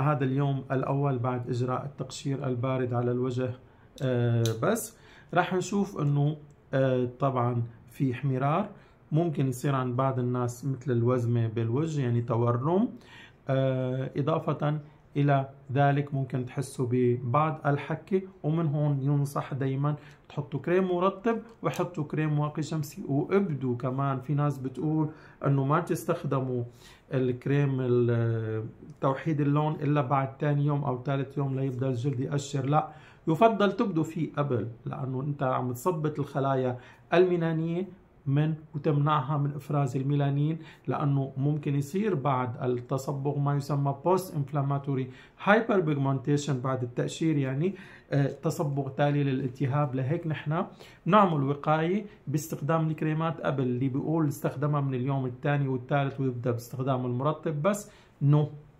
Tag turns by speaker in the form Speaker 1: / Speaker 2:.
Speaker 1: هذا اليوم الأول بعد إجراء التقشير البارد على الوجه آه، بس راح نشوف أنه آه، طبعا في احمرار ممكن يصير عند بعض الناس مثل الوزمة بالوجه يعني تورم آه، إضافة الى ذلك ممكن تحسوا ببعض الحكه ومن هون ينصح دائما تحطوا كريم مرطب وحطوا كريم واقي شمسي وابدوا كمان في ناس بتقول انه ما تستخدموا الكريم توحيد اللون الا بعد ثاني يوم او ثالث يوم ليبدا الجلد ياشر لا يفضل تبدو فيه قبل لانه انت عم تثبت الخلايا المينانيه من وتمنعها من افراز الميلانين لانه ممكن يصير بعد التصبغ ما يسمى بوست انفلاماتوري هايبر بيجمنتيشن بعد التاشير يعني آه، تصبغ تالي للالتهاب لهيك نحن بنعمل وقايه باستخدام الكريمات قبل اللي بيقول استخدمها من اليوم الثاني والثالث ويبدا باستخدام المرطب بس
Speaker 2: نو no.